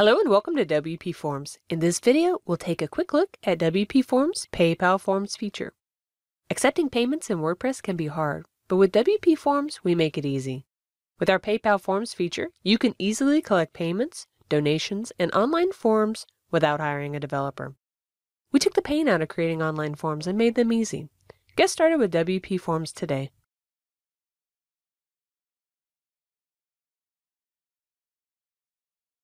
Hello and welcome to WP Forms. In this video, we'll take a quick look at WP Forms PayPal Forms feature. Accepting payments in WordPress can be hard, but with WP Forms, we make it easy. With our PayPal Forms feature, you can easily collect payments, donations, and online forms without hiring a developer. We took the pain out of creating online forms and made them easy. Get started with WP Forms today.